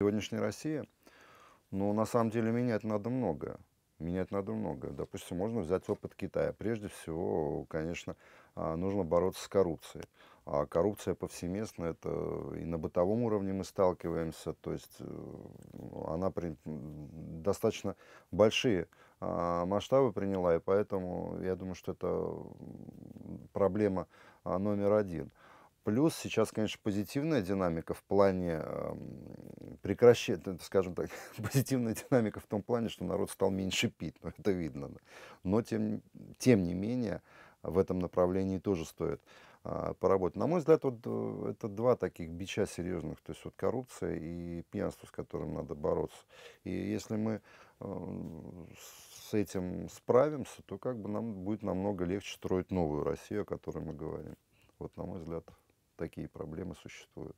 Сегодняшняя Россия, ну, на самом деле, менять надо многое. Менять надо многое. Допустим, можно взять опыт Китая. Прежде всего, конечно, а, нужно бороться с коррупцией. А коррупция повсеместно, это и на бытовом уровне мы сталкиваемся, то есть э, она при, достаточно большие а, масштабы приняла, и поэтому я думаю, что это проблема а, номер один. Плюс сейчас, конечно, позитивная динамика в плане прекращает, скажем так, позитивная динамика в том плане, что народ стал меньше пить, но ну, это видно. Но тем, тем не менее в этом направлении тоже стоит а, поработать. На мой взгляд, вот, э, это два таких бича серьезных, то есть вот коррупция и пьянство, с которым надо бороться. И если мы э, с этим справимся, то как бы нам будет намного легче строить новую Россию, о которой мы говорим. Вот, на мой взгляд, такие проблемы существуют.